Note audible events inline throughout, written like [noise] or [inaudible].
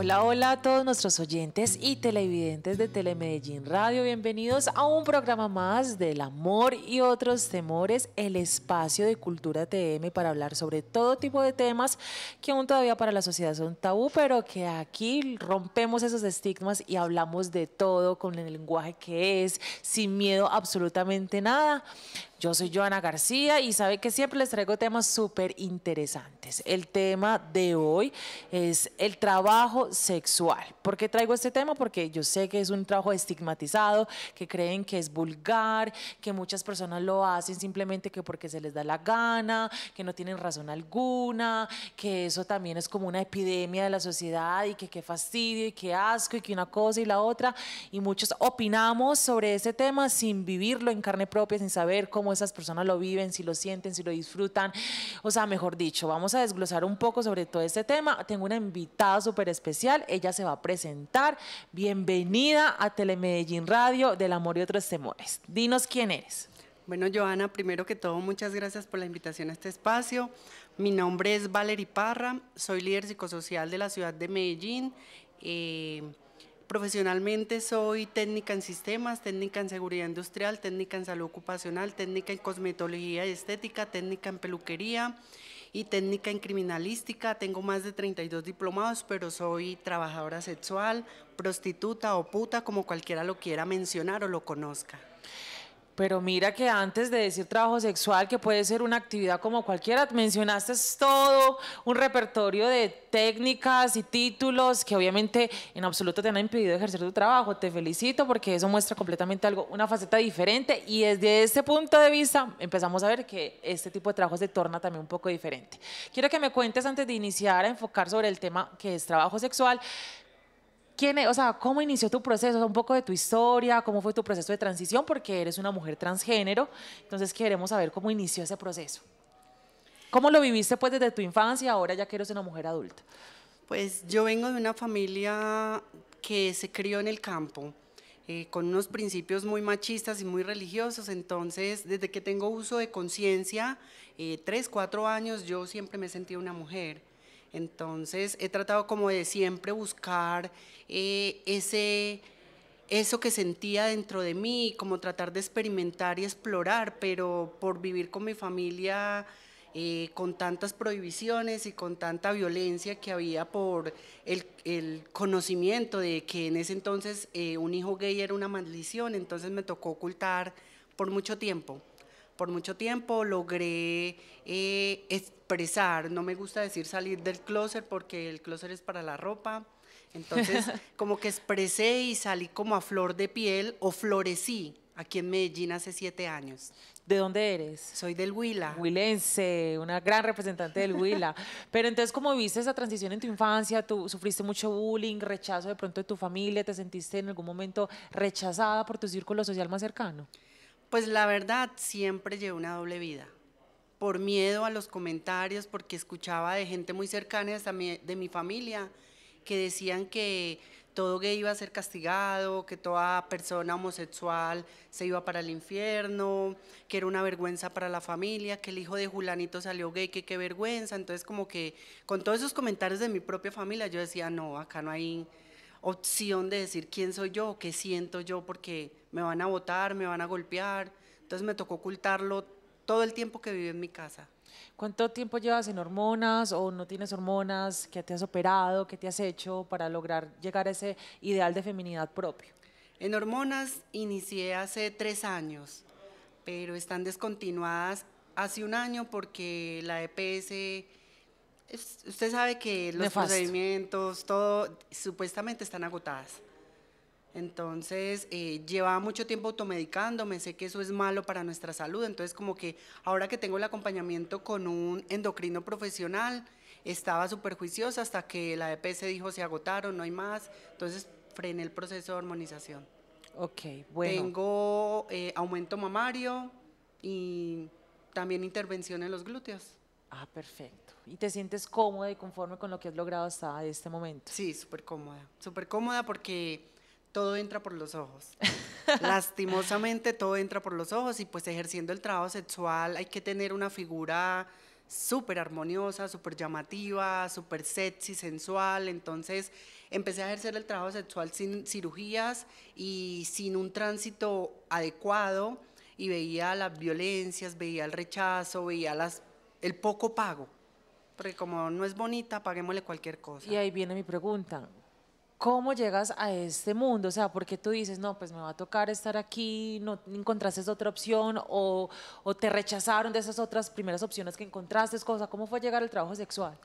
Hola, hola a todos nuestros oyentes y televidentes de Telemedellín Radio. Bienvenidos a un programa más del amor y otros temores, el espacio de Cultura TM para hablar sobre todo tipo de temas que aún todavía para la sociedad son tabú, pero que aquí rompemos esos estigmas y hablamos de todo con el lenguaje que es, sin miedo absolutamente nada. Yo soy Joana García y sabe que siempre les traigo temas súper interesantes. El tema de hoy es el trabajo sexual. ¿Por qué traigo este tema? Porque yo sé que es un trabajo estigmatizado, que creen que es vulgar, que muchas personas lo hacen simplemente que porque se les da la gana, que no tienen razón alguna, que eso también es como una epidemia de la sociedad y que qué fastidio y qué asco y que una cosa y la otra. Y muchos opinamos sobre ese tema sin vivirlo en carne propia, sin saber cómo esas personas lo viven, si lo sienten, si lo disfrutan. O sea, mejor dicho, vamos a desglosar un poco sobre todo este tema. Tengo una invitada súper especial, ella se va a presentar. Bienvenida a Telemedellín Radio del Amor y otros temores. Dinos quién eres. Bueno, Joana, primero que todo, muchas gracias por la invitación a este espacio. Mi nombre es Valerie Parra, soy líder psicosocial de la ciudad de Medellín. Eh, Profesionalmente soy técnica en sistemas, técnica en seguridad industrial, técnica en salud ocupacional, técnica en cosmetología y estética, técnica en peluquería y técnica en criminalística. Tengo más de 32 diplomados, pero soy trabajadora sexual, prostituta o puta, como cualquiera lo quiera mencionar o lo conozca. Pero mira que antes de decir trabajo sexual, que puede ser una actividad como cualquiera, mencionaste todo un repertorio de técnicas y títulos que obviamente en absoluto te han impedido ejercer tu trabajo. Te felicito porque eso muestra completamente algo, una faceta diferente y desde ese punto de vista empezamos a ver que este tipo de trabajo se torna también un poco diferente. Quiero que me cuentes antes de iniciar a enfocar sobre el tema que es trabajo sexual, e-, o sea, ¿Cómo inició tu proceso? Un poco de tu historia, cómo fue tu proceso de transición, porque eres una mujer transgénero, entonces queremos saber cómo inició ese proceso. ¿Cómo lo viviste pues desde tu infancia, ahora ya que eres una mujer adulta? Pues yo vengo de una familia que se crió en el campo, eh, con unos principios muy machistas y muy religiosos, entonces desde que tengo uso de conciencia, eh, tres, cuatro años, yo siempre me he sentido una mujer. Entonces he tratado como de siempre buscar eh, ese, eso que sentía dentro de mí, como tratar de experimentar y explorar, pero por vivir con mi familia eh, con tantas prohibiciones y con tanta violencia que había por el, conocimiento de que en ese entonces eh, un hijo gay era una maldición, entonces me tocó ocultar por mucho tiempo por mucho tiempo logré eh, expresar, no me gusta decir salir del closet porque el closet es para la ropa, entonces [laughs] como que expresé y salí como a flor de piel o florecí aquí en Medellín hace siete años. ¿De dónde eres? Soy del Huila. Huilense, una gran representante del Huila. [laughs] Pero entonces, ¿cómo viste esa transición en tu infancia? ¿Tú sufriste mucho bullying, rechazo de pronto de tu familia? ¿Te sentiste en algún momento rechazada por tu círculo social más cercano? Pues la verdad, siempre llevé una doble vida. Por miedo a los comentarios, porque escuchaba de gente muy cercana de mi familia que decían que todo gay iba a ser castigado, que toda persona homosexual se iba para el infierno, que era una vergüenza para la familia, que el hijo de Julanito salió gay, que qué vergüenza. Entonces, como que con todos esos comentarios de mi propia familia, yo decía, no, acá no hay opción de decir quién soy yo, qué siento yo, porque me van a votar, me van a golpear. Entonces me tocó ocultarlo todo el tiempo que viví en mi casa. ¿Cuánto tiempo llevas en hormonas o no tienes hormonas? ¿Qué te has operado? ¿Qué te has hecho para lograr llegar a ese ideal de feminidad propio? En hormonas inicié hace tres años, pero están descontinuadas hace un año porque la EPS usted sabe que los procedimientos, todo, supuestamente están agotadas. Entonces, eh, llevaba mucho tiempo automedicándome, sé que eso es malo para nuestra salud, entonces como que ahora que tengo el acompañamiento con un endocrino profesional, estaba súper juiciosa hasta que la EPS dijo se agotaron, no hay más, entonces frené el proceso de hormonización. Ok, bueno. Tengo eh, aumento mamario y también intervención en los glúteos. Ah, perfecto y te sientes cómoda y conforme con lo que has logrado hasta este momento. Sí, súper cómoda, súper cómoda porque todo entra por los ojos. [laughs] Lastimosamente todo entra por los ojos y pues ejerciendo el trabajo sexual hay que tener una figura súper armoniosa, súper llamativa, súper sexy, sensual. Entonces empecé a ejercer el trabajo sexual sin cirugías y sin un tránsito adecuado y veía las violencias, veía el rechazo, veía las, el poco pago porque como no es bonita, paguémosle cualquier cosa. Y ahí viene mi pregunta. ¿Cómo llegas a este mundo? O sea, ¿por qué tú dices, no, pues me va a tocar estar aquí, no encontraste otra opción o, te rechazaron de esas otras primeras opciones que encontraste? Cosa? ¿Cómo fue llegar al trabajo sexual?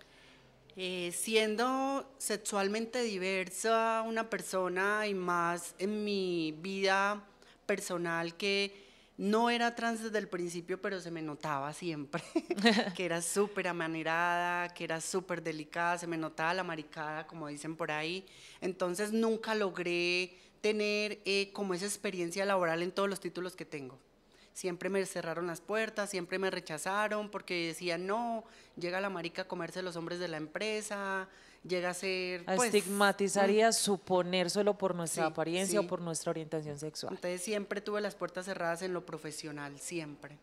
Eh, siendo sexualmente diversa una persona y más en mi vida personal que no era trans desde el principio, pero se me notaba siempre [laughs] que era súper amanerada, que era súper delicada, se me notaba la maricada, como dicen por ahí. Entonces nunca logré tener eh, como esa experiencia laboral en todos los títulos que tengo siempre me cerraron las puertas, siempre me rechazaron porque decían, no, llega la marica a comerse los hombres de la empresa, llega a ser... Pues, Estigmatizaría Estigmatizar mm. suponer solo por nuestra apariencia o por nuestra orientación sexual. Entonces siempre tuve las puertas cerradas en lo profesional, siempre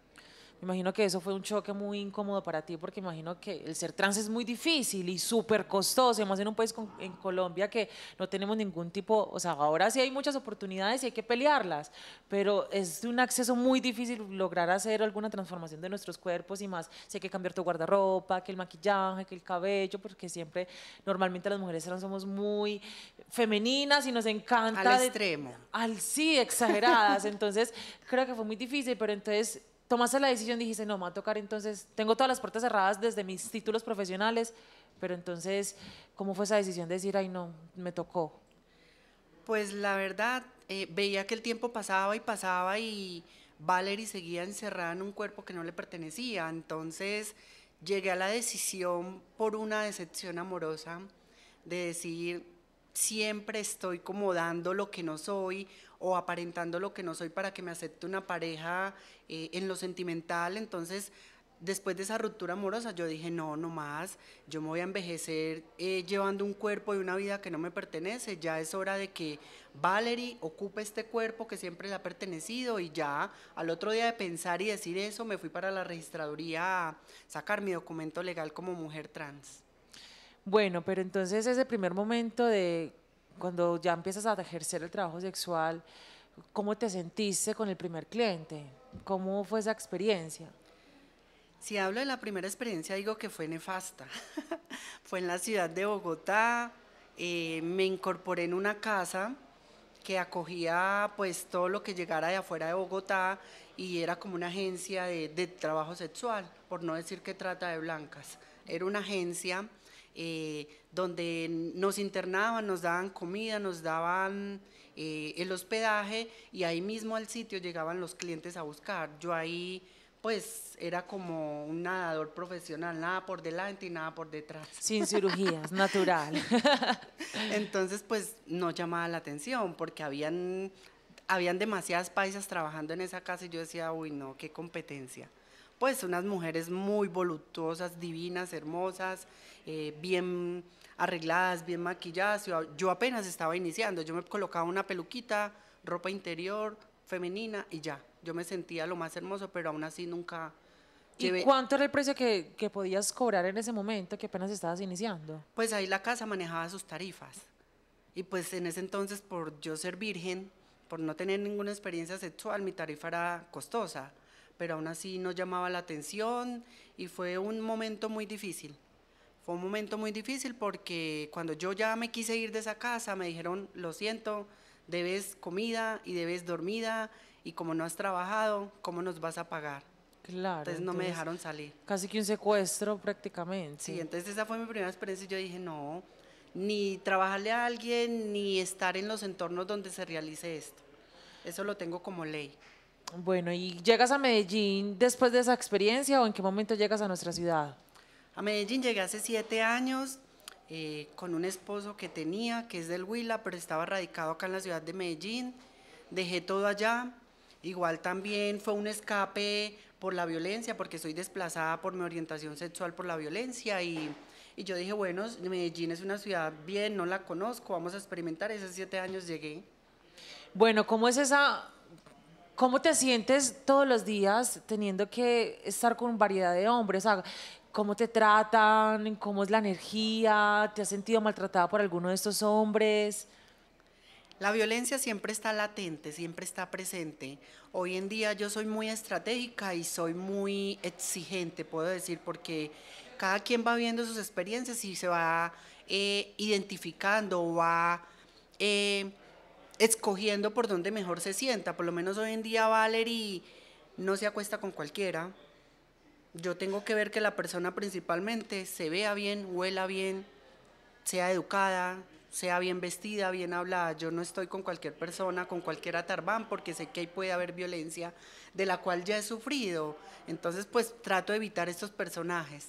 imagino que eso fue un choque muy incómodo para ti, porque imagino que el ser trans es muy difícil y súper costoso, además en un país en Colombia que no tenemos ningún tipo, o sea, ahora sí hay muchas oportunidades y hay que pelearlas, pero es un acceso muy difícil lograr hacer alguna transformación de nuestros cuerpos y más, si hay que cambiar tu guardarropa, que el maquillaje, que el cabello, porque siempre, normalmente las mujeres trans somos muy femeninas y nos encanta. Al extremo. Al sí, exageradas, entonces creo que fue muy difícil, pero entonces tomaste la decisión, dijiste, no, me va a tocar entonces, tengo todas las puertas cerradas desde mis títulos profesionales, pero entonces, ¿cómo fue esa decisión de decir, ay, no, me tocó? Pues la verdad, eh, veía que el tiempo pasaba y pasaba y Valerie seguía encerrada en un cuerpo que no le pertenecía, entonces llegué a la decisión por una decepción amorosa de decir, siempre estoy como dando lo que no soy o aparentando lo que no soy para que me acepte una pareja eh, en lo sentimental. Entonces, después de esa ruptura amorosa, yo dije, no, no más, yo me voy a envejecer eh, llevando un cuerpo y una vida que no me pertenece, ya es hora de que Valerie ocupe este cuerpo que siempre le ha pertenecido y ya al otro día de pensar y decir eso, me fui para la registraduría a sacar mi documento legal como mujer trans. Bueno, pero entonces ese primer momento de cuando ya empiezas a ejercer el trabajo sexual, ¿cómo te sentiste con el primer cliente? ¿Cómo fue esa experiencia? Si hablo de la primera experiencia, digo que fue nefasta. [laughs] fue en la ciudad de Bogotá, eh, me incorporé en una casa que acogía pues todo lo que llegara de afuera de Bogotá y era como una agencia de, de trabajo sexual, por no decir que trata de blancas. Era una agencia eh, donde nos internaban, nos daban comida, nos daban eh, el hospedaje y ahí mismo al sitio llegaban los clientes a buscar. Yo ahí pues era como un nadador profesional, nada por delante y nada por detrás. Sin cirugías, [laughs] natural. Entonces, pues no llamaba la atención porque habían, habían demasiadas paisas trabajando en esa casa y yo decía, uy, no, qué competencia pues unas mujeres muy voluptuosas, divinas, hermosas, eh, bien arregladas, bien maquilladas. Yo apenas estaba iniciando, yo me colocaba una peluquita, ropa interior, femenina y ya. Yo me sentía lo más hermoso, pero aún así nunca... ¿Y cuánto era el precio que, que podías cobrar en ese momento que apenas estabas iniciando? Pues ahí la casa manejaba sus tarifas. Y pues en ese entonces, por yo ser virgen, por no tener ninguna experiencia sexual, mi tarifa era costosa pero aún así nos llamaba la atención y fue un momento muy difícil. Fue un momento muy difícil porque cuando yo ya me quise ir de esa casa me dijeron, lo siento, debes comida y debes dormida y como no has trabajado, ¿cómo nos vas a pagar? Claro. Entonces no me dejaron salir. Casi que un secuestro prácticamente. Sí, entonces esa fue mi primera experiencia y yo dije, no, ni trabajarle a alguien, ni estar en los entornos donde se realice esto. Eso lo tengo como ley. Bueno, ¿y llegas a Medellín después de esa experiencia o en qué momento llegas a nuestra ciudad? A Medellín llegué hace siete años eh, con un esposo que tenía, que es del Huila, pero estaba radicado acá en la ciudad de Medellín. Dejé todo allá. Igual también fue un escape por la violencia, porque soy desplazada por mi orientación sexual por la violencia y, y yo dije, bueno, Medellín es una ciudad bien, no la conozco, vamos a experimentar. Esos siete años llegué. Bueno, ¿cómo es esa ¿Cómo te sientes todos los días teniendo que estar con variedad de hombres? ¿Cómo te tratan? ¿Cómo es la energía? ¿Te has sentido maltratada por alguno de estos hombres? La violencia siempre está latente, siempre está presente. Hoy en día yo soy muy estratégica y soy muy exigente, puedo decir, porque cada quien va viendo sus experiencias y se va eh, identificando, va eh, escogiendo por donde mejor se sienta. Por lo menos hoy en día Valerie no se acuesta con cualquiera. Yo tengo que ver que la persona principalmente se vea bien, huela bien, sea educada, sea bien vestida, bien hablada. Yo no estoy con cualquier persona, con cualquier atarbán, porque sé que ahí puede haber violencia de la cual ya he sufrido. Entonces, pues trato de evitar estos personajes.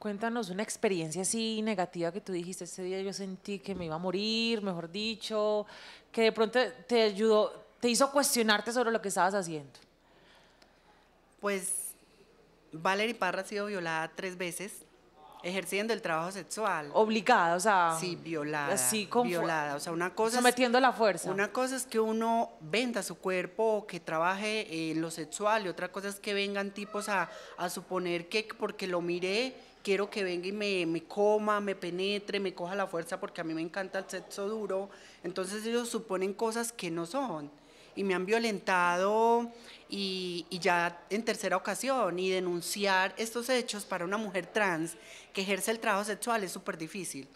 Cuéntanos una experiencia así negativa que tú dijiste ese día. Yo sentí que me iba a morir, mejor dicho, que de pronto te ayudó, te hizo cuestionarte sobre lo que estabas haciendo. Pues Valerie Parra ha sido violada tres veces ejerciendo el trabajo sexual. Obligada, o sea. Sí, violada. Así Violada, o sea, una cosa. Sometiendo la fuerza. Una cosa es que uno venda su cuerpo que trabaje en eh, lo sexual y otra cosa es que vengan tipos a, a suponer que porque lo miré quiero que venga y me, me, coma, me penetre, me coja la fuerza porque a mí me encanta el sexo duro. Entonces ellos suponen cosas que no son y me han violentado y, y, ya en tercera ocasión y denunciar estos hechos para una mujer trans que ejerce el trabajo sexual es súper difícil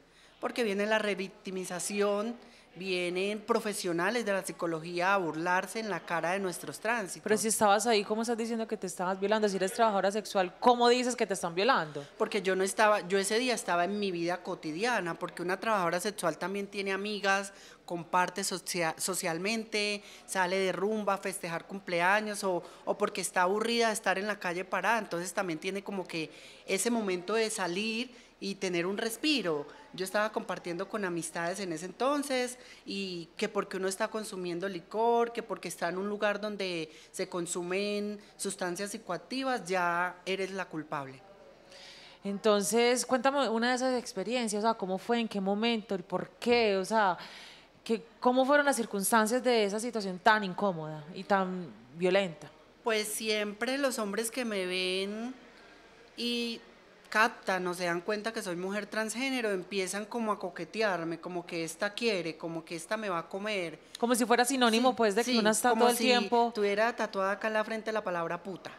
porque viene la revictimización vienen profesionales de la psicología a burlarse en la cara de nuestros tránsitos. Pero si estabas ahí, ¿cómo estás diciendo que te estabas violando? Si eres trabajadora sexual, ¿cómo dices que te están violando? Porque yo no estaba, yo ese día estaba en mi vida cotidiana, porque una trabajadora sexual también tiene amigas, comparte socialmente, sale de rumba a festejar cumpleaños o, o porque está aburrida de estar en la calle parada, entonces también tiene como que ese momento de salir y tener un respiro yo estaba compartiendo con amistades en ese entonces y que porque uno está consumiendo licor, que porque está en un lugar donde se consumen sustancias psicoactivas, ya eres la culpable. Entonces, cuéntame una de esas experiencias, o sea, cómo fue, en qué momento, y por qué, o sea, cómo fueron las circunstancias de esa situación tan incómoda y tan violenta. Pues siempre los hombres que me ven y captan o se dan cuenta que soy mujer transgénero, empiezan como a coquetearme, como que esta quiere, como que esta me va a comer. Como si fuera sinónimo, pues, de que no una está todo el si tiempo. Tuviera tatuada acá en la frente la palabra puta.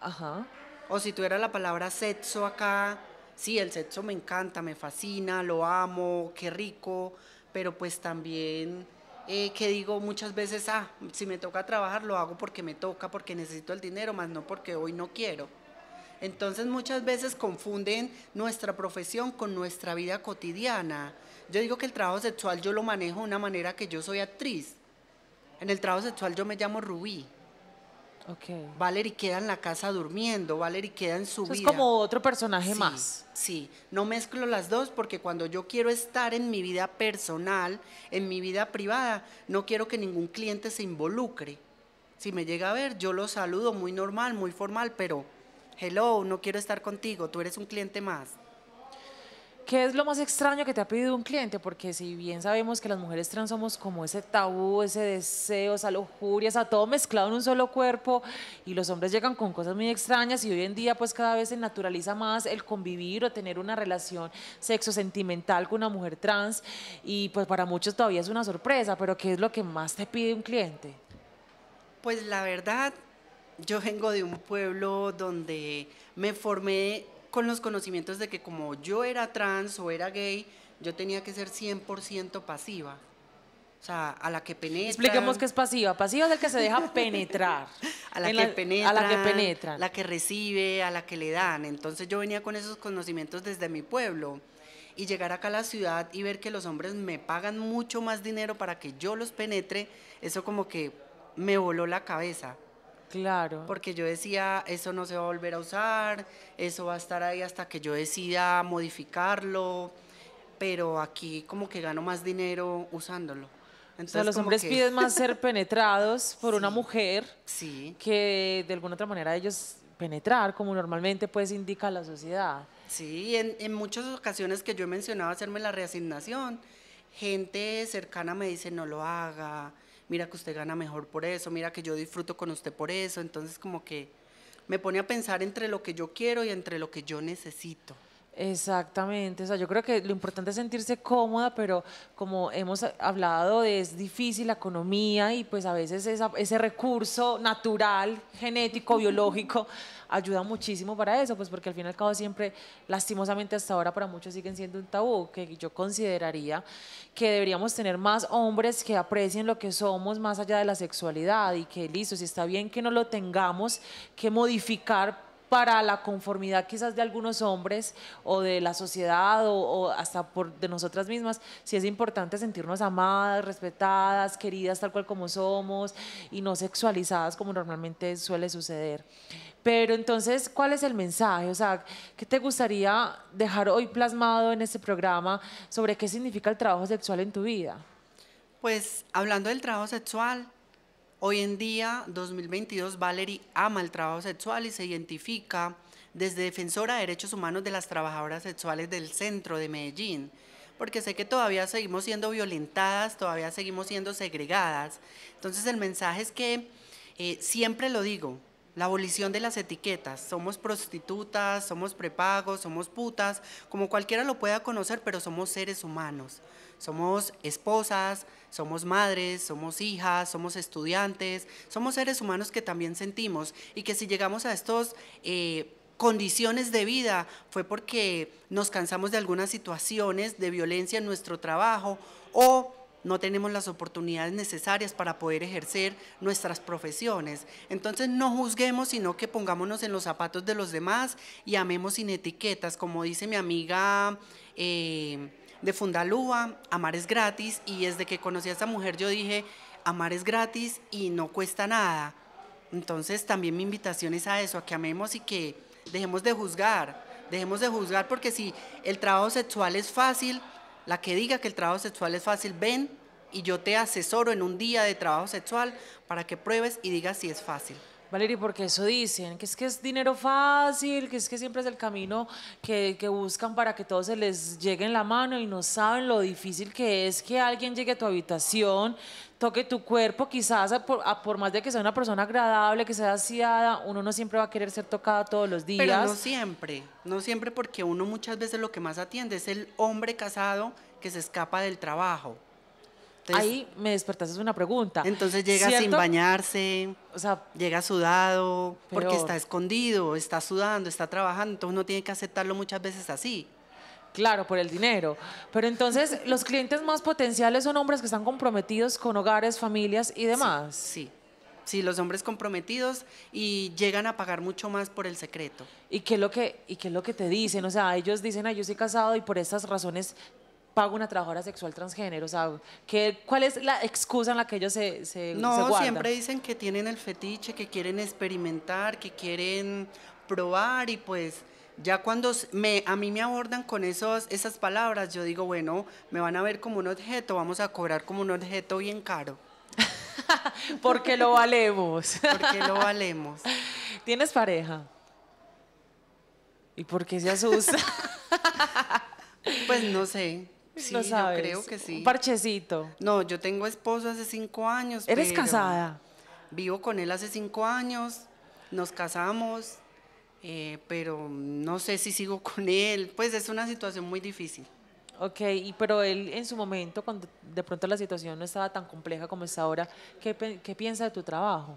Ajá. O si tuviera la palabra sexo acá. Sí, el sexo me encanta, me fascina, lo amo, qué rico, pero pues también eh, que digo muchas veces, ah, si me toca trabajar lo hago porque me toca, porque necesito el dinero, más no porque hoy no quiero. Entonces muchas veces confunden nuestra profesión con nuestra vida cotidiana. Yo digo que el trabajo sexual yo lo manejo de una manera que yo soy actriz. En el trabajo sexual yo me llamo Rubí. Okay. Valerie queda en la casa durmiendo, Valerie queda en su vida. Es como otro personaje más. Sí, no mezclo las dos porque cuando yo quiero estar en mi vida personal, en mi vida privada, no quiero que ningún cliente se involucre. Si me llega a ver, yo lo saludo muy normal, muy formal, pero hello, no quiero estar contigo, tú eres un cliente más. ¿Qué es lo más extraño que te ha pedido un cliente? Porque si bien sabemos que las mujeres trans somos como ese tabú, ese deseo, esa lujuria, esa todo mezclado en un solo cuerpo y los hombres llegan con cosas muy extrañas y hoy en día pues cada vez se naturaliza más el convivir o tener una relación sexo sentimental con una mujer trans y pues para muchos todavía es una sorpresa, pero ¿qué es lo que más te pide un cliente? Pues la verdad, yo vengo de un pueblo donde me formé con los conocimientos de que como yo era trans o era gay, yo tenía que ser 100% pasiva. O sea, a la que penetra. Expliquemos qué es pasiva. Pasiva es el que se deja [laughs] penetrar. a, la que penetra, a la que penetra. La que recibe, a la que le dan. Entonces yo venía con esos conocimientos desde mi pueblo. Y llegar acá a la ciudad y ver que los hombres me pagan mucho más dinero para que yo los penetre, eso como que me voló la cabeza. Claro. Porque yo decía, eso no se va a volver a usar, eso va a estar ahí hasta que yo decida modificarlo, pero aquí como que gano más dinero usándolo. Entonces, los hombres piden más [laughs] ser penetrados por una mujer sí. que de alguna otra manera ellos penetrar, como normalmente pues indica la sociedad. Sí, en, en muchas ocasiones que yo he mencionado hacerme la reasignación, gente cercana me dice no lo haga, mira que usted gana mejor por eso, mira que yo disfruto con usted por eso, entonces como que me pone a pensar entre lo que yo quiero y entre lo que yo necesito. Exactamente, o sea, yo creo que lo importante es sentirse cómoda, pero como hemos hablado, es difícil la economía y pues a veces ese recurso natural, genético, biológico, ayuda muchísimo para eso, pues porque al fin y al cabo siempre, lastimosamente hasta ahora para muchos siguen siendo un tabú, que yo consideraría que deberíamos tener más hombres que aprecien lo que somos más allá de la sexualidad y que listo, si está bien que no lo tengamos, que modificar para la conformidad quizás de algunos hombres o de la sociedad o, hasta por de nosotras mismas, si es importante sentirnos amadas, respetadas, queridas tal cual como somos y no sexualizadas como normalmente suele suceder. Pero entonces, ¿cuál es el mensaje? O sea, ¿qué te gustaría dejar hoy plasmado en este programa sobre qué significa el trabajo sexual en tu vida? Pues hablando del trabajo sexual, Hoy en día, 2022, Valerie ama el trabajo sexual y se identifica desde defensora de derechos humanos de las trabajadoras sexuales del centro de Medellín, porque sé que todavía seguimos siendo violentadas, todavía seguimos siendo segregadas. Entonces el mensaje es que eh, siempre lo digo, la abolición de las etiquetas. Somos prostitutas, somos prepagos, somos putas, como cualquiera lo pueda conocer, pero somos seres humanos. Somos esposas, somos madres, somos hijas, somos estudiantes, somos seres humanos que también sentimos y que si llegamos a estos... Eh, condiciones de vida, fue porque nos cansamos de algunas situaciones de violencia en nuestro trabajo o no tenemos las oportunidades necesarias para poder ejercer nuestras profesiones. Entonces no juzguemos, sino que pongámonos en los zapatos de los demás y amemos sin etiquetas. Como dice mi amiga eh, de Fundalúa, amar es gratis y desde que conocí a esa mujer yo dije, amar es gratis y no cuesta nada. Entonces también mi invitación es a eso, a que amemos y que dejemos de juzgar. Dejemos de juzgar porque si el trabajo sexual es fácil, la que diga que el trabajo sexual es fácil, ven y yo te asesoro en un día de trabajo sexual para que pruebes y digas si es fácil. Valeria, porque eso dicen, que es que es dinero fácil, que es que siempre es el camino que, que, buscan para que todo se les llegue en la mano y no saben lo difícil que es que alguien llegue a tu habitación, toque tu cuerpo, quizás a por, más de que sea una persona agradable, que sea asiada, uno no siempre va a querer ser tocado todos los días. Pero no siempre, no siempre porque uno muchas veces lo que más atiende es el hombre casado que se escapa del trabajo Ahí me despertaste una pregunta. Entonces llega sin bañarse, o sea, llega sudado, porque está escondido, está sudando, está trabajando, entonces uno tiene que aceptarlo muchas veces así. Claro, por el dinero. Pero entonces, [laughs] ¿los clientes más potenciales son hombres que están comprometidos con hogares, familias y demás? Sí, sí. los hombres comprometidos y llegan a pagar mucho más por el secreto. ¿Y qué es lo que, y qué es lo que te dicen? O sea, ellos dicen, ah, yo soy casado y por estas razones pago una trabajadora sexual transgénero? O sea, ¿cuál es la excusa en la que ellos se, se No, siempre dicen que tienen el fetiche, que quieren experimentar, que quieren probar y pues... Ya cuando me, a mí me abordan con esos, esas palabras, yo digo, bueno, me van a ver como un objeto, vamos a cobrar como un objeto bien caro. [laughs] Porque lo valemos. [laughs] Porque lo valemos. ¿Tienes pareja? ¿Y por qué se asusta? [laughs] pues no sé. Pues sí, Yo creo que sí. Un parchecito. No, yo tengo esposo hace cinco años. ¿Eres casada? Vivo con él hace cinco años, nos casamos, eh, pero no sé si sigo [laughs] con él. Pues es una situación muy difícil. Ok, y pero él en su momento, cuando de pronto la situación no estaba tan compleja como está ahora, qué piensa de tu trabajo?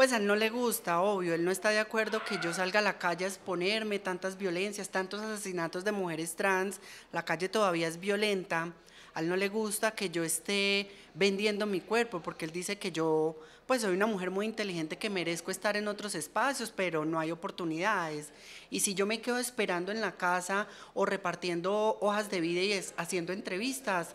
pues a él no le gusta, obvio, él no está de acuerdo que yo salga a la calle a exponerme, tantas violencias, tantos asesinatos de mujeres trans, la calle todavía es violenta, a él no le gusta que yo esté vendiendo mi cuerpo, porque él dice que yo, pues soy una mujer muy inteligente que merezco estar en otros espacios, pero no hay oportunidades. Y si yo me quedo esperando en la casa o repartiendo hojas de vida y haciendo entrevistas,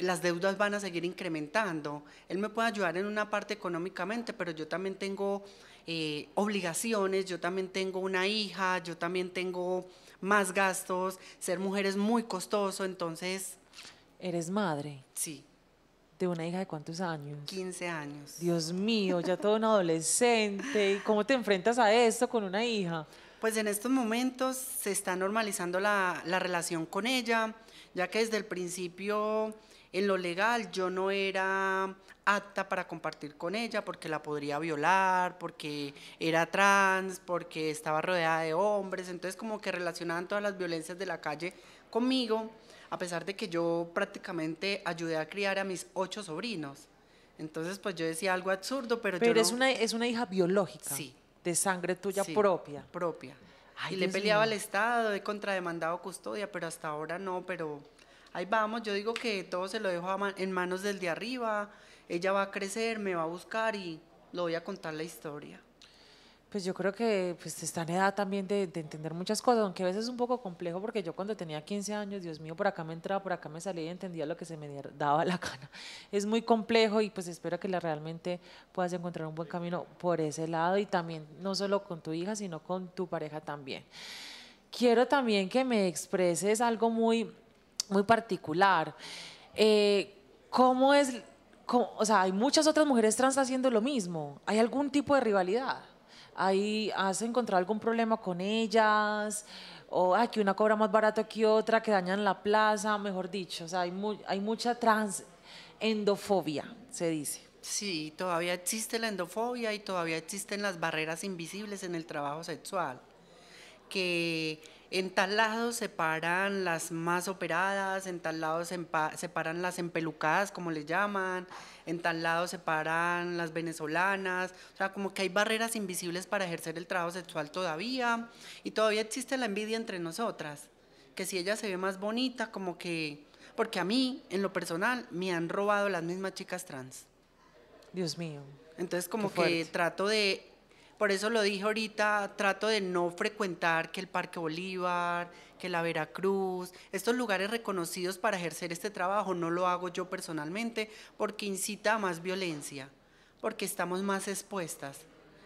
las deudas van a seguir incrementando. Él me puede ayudar en una parte económicamente, pero yo también tengo eh, obligaciones, yo también tengo una hija, yo también tengo más gastos, ser mujer es muy costoso, entonces... ¿Eres madre? Sí. ¿De una hija de cuántos años? 15 años. Dios mío, ya todo un adolescente. cómo te enfrentas a esto con una hija? Pues en estos momentos se está normalizando la, relación con ella, ya que desde el principio en lo legal yo no era apta para compartir con ella porque la podría violar, porque era trans, porque estaba rodeada de hombres, entonces como que relacionaban todas las violencias de la calle conmigo, a pesar de que yo prácticamente ayudé a criar a mis ocho sobrinos. Entonces pues yo decía algo absurdo, pero... Pero es, una, es una hija biológica. Sí, de sangre tuya propia. Propia. y le peleaba al Estado, he contrademandado custodia, pero hasta ahora no, pero ahí vamos, yo digo que todo se lo dejo en manos del de arriba, ella va a crecer, me va a buscar y lo voy a contar la historia. Pues yo creo que pues, está en edad también de, entender muchas cosas, aunque a veces es un poco complejo porque yo cuando tenía 15 años, Dios mío, por acá me entraba, por acá me salía y entendía lo que se me daba la gana. Es muy complejo y pues espero que la realmente puedas encontrar un buen camino por ese lado y también no solo con tu hija, sino con tu pareja también. Quiero también que me expreses algo muy, muy particular. Eh, ¿Cómo es, o sea, hay muchas otras mujeres trans haciendo lo mismo? ¿Hay algún tipo de rivalidad? ahí has encontrado algún problema con ellas, o aquí que una cobra más barato que otra, que dañan la plaza, mejor dicho, o sea, hay, hay mucha trans endofobia, se dice. Sí, todavía existe la endofobia y todavía existen las barreras invisibles en el trabajo sexual, que en tal lado se paran las más operadas, en tal lado se, separan paran las empelucadas, como les llaman, en tal lado se paran las venezolanas, o sea, como que hay barreras invisibles para ejercer el trabajo sexual todavía, y todavía existe la envidia entre nosotras, que si ella se ve más bonita, como que, porque a mí, en lo personal, me han robado las mismas chicas trans. Dios mío. Entonces como que trato de por eso lo dije ahorita, trato de no frecuentar que el Parque Bolívar, que la Veracruz, estos lugares reconocidos para ejercer este trabajo, no lo hago yo personalmente porque incita a más violencia, porque estamos más expuestas.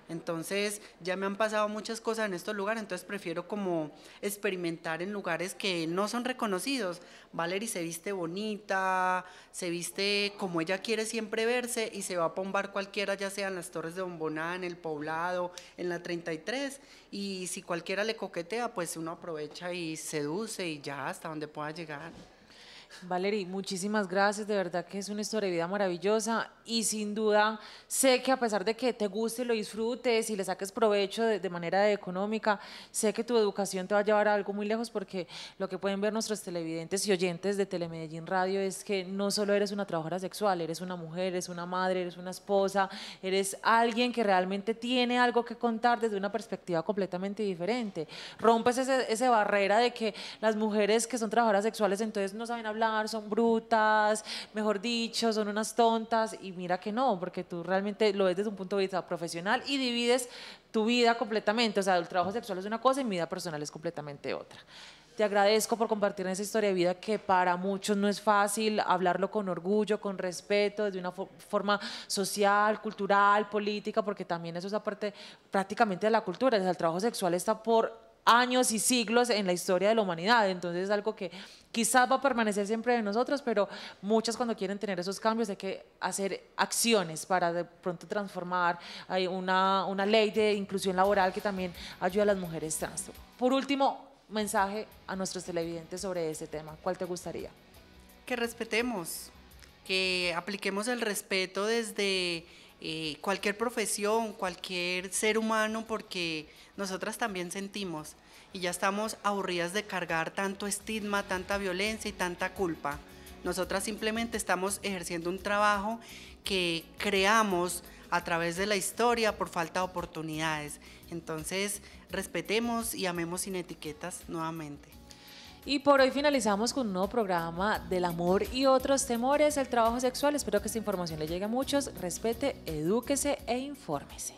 Entonces ya me han pasado muchas cosas en estos lugares, entonces prefiero como experimentar en lugares que no son reconocidos. Valerie se viste bonita, se viste como ella quiere siempre verse y se va a pombar cualquiera, ya sea en las Torres de Bomboná, en el Poblado, en la 33. Y si cualquiera le coquetea, pues uno aprovecha y seduce y ya hasta donde pueda llegar. Valery, muchísimas gracias, de verdad que es una historia de vida maravillosa y sin duda sé que a pesar de que te guste, y lo disfrutes y le saques provecho de, manera económica, sé que tu educación te va a llevar a algo muy lejos porque lo que pueden ver nuestros televidentes y oyentes de Telemedellín Radio es que no solo eres una trabajadora sexual, eres una mujer, eres una madre, eres una esposa, eres alguien que realmente tiene algo que contar desde una perspectiva completamente diferente. Rompes esa barrera de que las mujeres que son trabajadoras sexuales entonces no saben hablar son brutas, mejor dicho, son unas tontas, y mira que no, porque tú realmente lo ves desde un punto de vista profesional y divides tu vida completamente, o sea, el trabajo sexual es una cosa y mi vida personal es completamente otra. Te agradezco por compartir esa historia de vida que para muchos no es fácil hablarlo con orgullo, con respeto, desde una forma social, cultural, política, porque también eso es aparte prácticamente de la cultura. O sea, el trabajo sexual está por años y siglos en la historia de la humanidad. Entonces es algo que quizás va a permanecer siempre de nosotros, pero muchas cuando quieren tener esos cambios hay que hacer acciones para de pronto transformar. una, ley de inclusión laboral que también ayuda a las mujeres trans. Por último, mensaje a nuestros televidentes sobre este tema. ¿Cuál te gustaría? Que respetemos, que apliquemos el respeto desde eh, cualquier profesión, cualquier ser humano, porque nosotras también sentimos y ya estamos aburridas de cargar tanto estigma, tanta violencia y tanta culpa. Nosotras simplemente estamos ejerciendo un trabajo que creamos a través de la historia por falta de oportunidades. Entonces, respetemos y amemos sin etiquetas nuevamente. Y por hoy finalizamos con un nuevo programa del amor y otros temores, el trabajo sexual. Espero que esta información le llegue a muchos. Respete, edúquese e infórmese.